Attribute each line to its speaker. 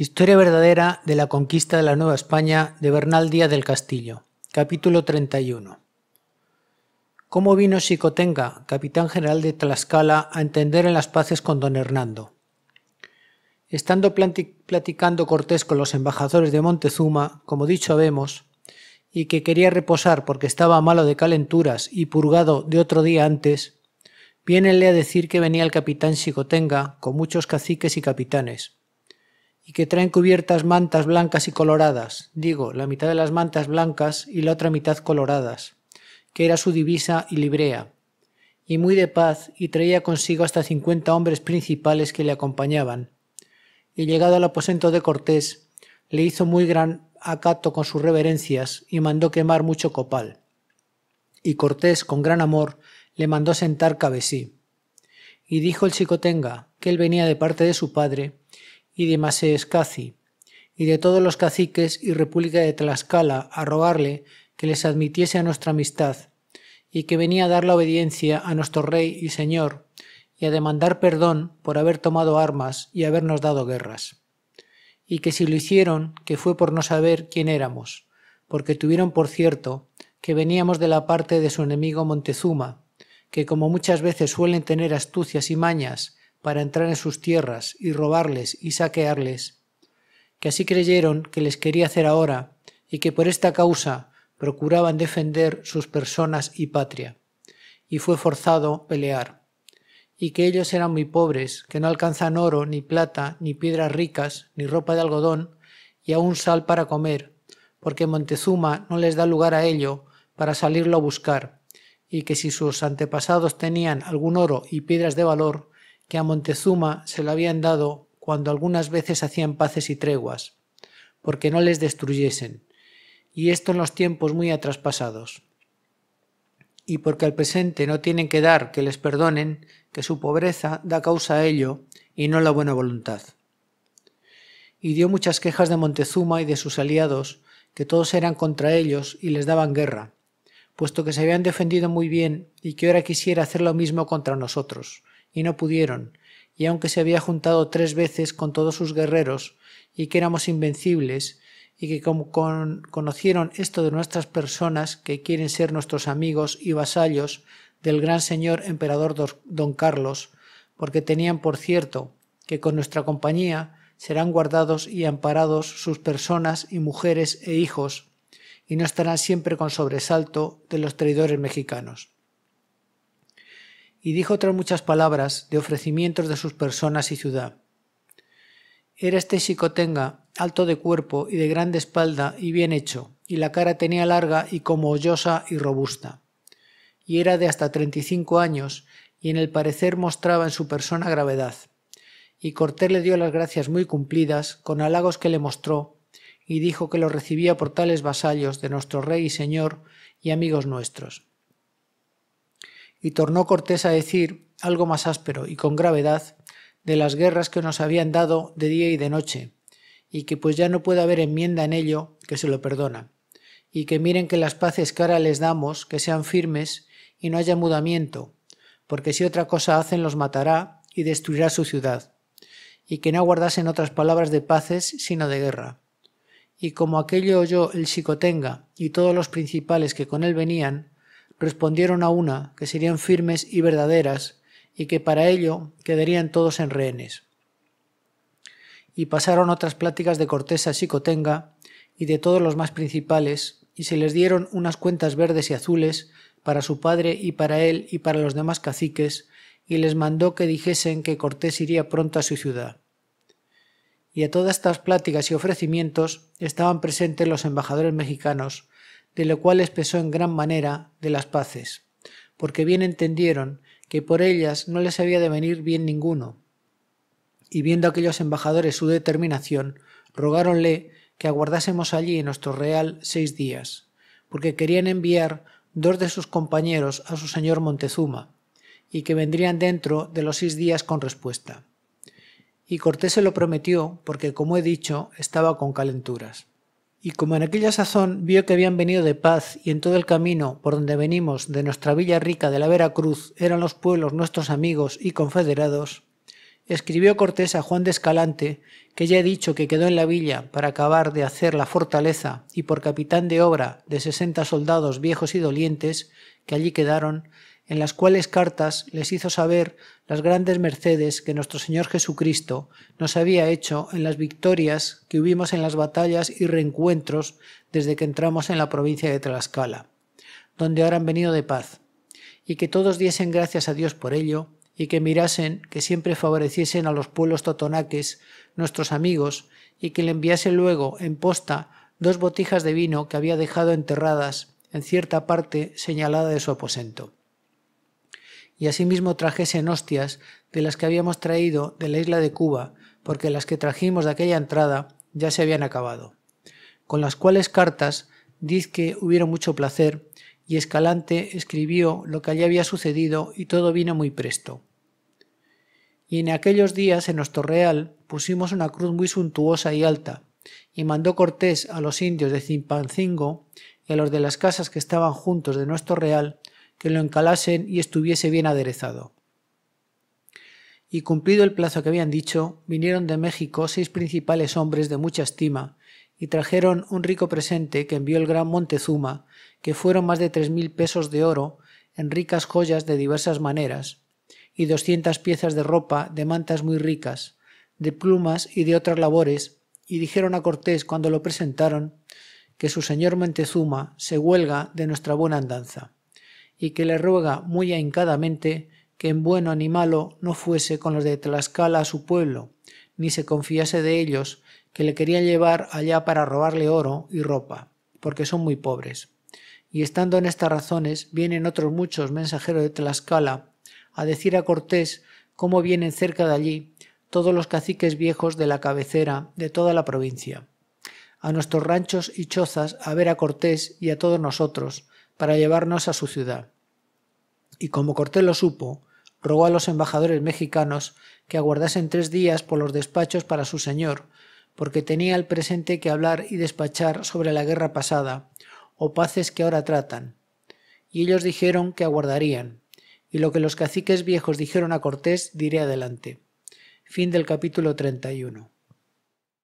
Speaker 1: Historia verdadera de la conquista de la Nueva España de Bernal Díaz del Castillo. Capítulo 31. ¿Cómo vino Xicotenga, capitán general de Tlaxcala, a entender en las paces con don Hernando? Estando platicando Cortés con los embajadores de Montezuma, como dicho vemos, y que quería reposar porque estaba malo de calenturas y purgado de otro día antes, viénenle a decir que venía el capitán Xicotenga con muchos caciques y capitanes y que traen cubiertas mantas blancas y coloradas, digo, la mitad de las mantas blancas y la otra mitad coloradas, que era su divisa y librea, y muy de paz, y traía consigo hasta cincuenta hombres principales que le acompañaban. Y llegado al aposento de Cortés, le hizo muy gran acato con sus reverencias y mandó quemar mucho copal. Y Cortés, con gran amor, le mandó sentar cabesí. Y dijo el chicotenga que él venía de parte de su padre y de Maseescaci, y de todos los caciques y república de Tlaxcala, a rogarle que les admitiese a nuestra amistad, y que venía a dar la obediencia a nuestro rey y señor, y a demandar perdón por haber tomado armas y habernos dado guerras. Y que si lo hicieron, que fue por no saber quién éramos, porque tuvieron por cierto que veníamos de la parte de su enemigo Montezuma, que como muchas veces suelen tener astucias y mañas para entrar en sus tierras y robarles y saquearles, que así creyeron que les quería hacer ahora y que por esta causa procuraban defender sus personas y patria, y fue forzado pelear, y que ellos eran muy pobres, que no alcanzan oro, ni plata, ni piedras ricas, ni ropa de algodón, y aún sal para comer, porque Montezuma no les da lugar a ello para salirlo a buscar, y que si sus antepasados tenían algún oro y piedras de valor, que a Montezuma se lo habían dado cuando algunas veces hacían paces y treguas, porque no les destruyesen, y esto en los tiempos muy atraspasados. Y porque al presente no tienen que dar que les perdonen, que su pobreza da causa a ello, y no la buena voluntad. Y dio muchas quejas de Montezuma y de sus aliados, que todos eran contra ellos y les daban guerra, puesto que se habían defendido muy bien y que ahora quisiera hacer lo mismo contra nosotros, y no pudieron, y aunque se había juntado tres veces con todos sus guerreros, y que éramos invencibles, y que como con, conocieron esto de nuestras personas, que quieren ser nuestros amigos y vasallos del gran señor emperador don Carlos, porque tenían por cierto que con nuestra compañía serán guardados y amparados sus personas y mujeres e hijos, y no estarán siempre con sobresalto de los traidores mexicanos y dijo otras muchas palabras de ofrecimientos de sus personas y ciudad. Era este Xicotenga alto de cuerpo y de grande espalda y bien hecho, y la cara tenía larga y como hoyosa y robusta. Y era de hasta treinta y cinco años, y en el parecer mostraba en su persona gravedad. Y Cortés le dio las gracias muy cumplidas, con halagos que le mostró, y dijo que lo recibía por tales vasallos de nuestro rey y señor y amigos nuestros y tornó Cortés a decir, algo más áspero y con gravedad, de las guerras que nos habían dado de día y de noche, y que pues ya no puede haber enmienda en ello, que se lo perdona, y que miren que las paces cara les damos, que sean firmes y no haya mudamiento, porque si otra cosa hacen los matará y destruirá su ciudad, y que no aguardasen otras palabras de paces sino de guerra. Y como aquello oyó el Xicotenga y todos los principales que con él venían, respondieron a una que serían firmes y verdaderas y que para ello quedarían todos en rehenes. Y pasaron otras pláticas de Cortés a Xicotenga y de todos los más principales, y se les dieron unas cuentas verdes y azules para su padre y para él y para los demás caciques, y les mandó que dijesen que Cortés iría pronto a su ciudad. Y a todas estas pláticas y ofrecimientos estaban presentes los embajadores mexicanos, de lo cual les pesó en gran manera de las paces, porque bien entendieron que por ellas no les había de venir bien ninguno. Y viendo aquellos embajadores su determinación, rogáronle que aguardásemos allí en nuestro real seis días, porque querían enviar dos de sus compañeros a su señor Montezuma, y que vendrían dentro de los seis días con respuesta. Y Cortés se lo prometió, porque como he dicho, estaba con calenturas. Y como en aquella sazón vio que habían venido de paz y en todo el camino por donde venimos de nuestra villa rica de la Veracruz eran los pueblos nuestros amigos y confederados, escribió Cortés a Juan de Escalante, que ya he dicho que quedó en la villa para acabar de hacer la fortaleza y por capitán de obra de sesenta soldados viejos y dolientes que allí quedaron, en las cuales cartas les hizo saber las grandes mercedes que nuestro Señor Jesucristo nos había hecho en las victorias que hubimos en las batallas y reencuentros desde que entramos en la provincia de Tlaxcala, donde ahora han venido de paz, y que todos diesen gracias a Dios por ello, y que mirasen que siempre favoreciesen a los pueblos totonaques, nuestros amigos, y que le enviase luego en posta dos botijas de vino que había dejado enterradas en cierta parte señalada de su aposento y asimismo trajesen hostias de las que habíamos traído de la isla de Cuba, porque las que trajimos de aquella entrada ya se habían acabado. Con las cuales cartas dizque que hubieron mucho placer, y Escalante escribió lo que allí había sucedido y todo vino muy presto. Y en aquellos días en Nuestro Real pusimos una cruz muy suntuosa y alta, y mandó Cortés a los indios de Zimpancingo y a los de las casas que estaban juntos de nuestro real que lo encalasen y estuviese bien aderezado. Y cumplido el plazo que habían dicho, vinieron de México seis principales hombres de mucha estima, y trajeron un rico presente que envió el gran Montezuma, que fueron más de tres mil pesos de oro, en ricas joyas de diversas maneras, y doscientas piezas de ropa de mantas muy ricas, de plumas y de otras labores, y dijeron a Cortés cuando lo presentaron que su señor Montezuma se huelga de nuestra buena andanza y que le ruega muy ahincadamente que en bueno ni malo no fuese con los de Tlaxcala a su pueblo, ni se confiase de ellos, que le querían llevar allá para robarle oro y ropa, porque son muy pobres. Y estando en estas razones, vienen otros muchos mensajeros de Tlaxcala a decir a Cortés cómo vienen cerca de allí todos los caciques viejos de la cabecera de toda la provincia, a nuestros ranchos y chozas a ver a Cortés y a todos nosotros, para llevarnos a su ciudad. Y como Cortés lo supo, rogó a los embajadores mexicanos que aguardasen tres días por los despachos para su señor, porque tenía el presente que hablar y despachar sobre la guerra pasada, o paces que ahora tratan. Y ellos dijeron que aguardarían, y lo que los caciques viejos dijeron a Cortés diré adelante. Fin del capítulo 31.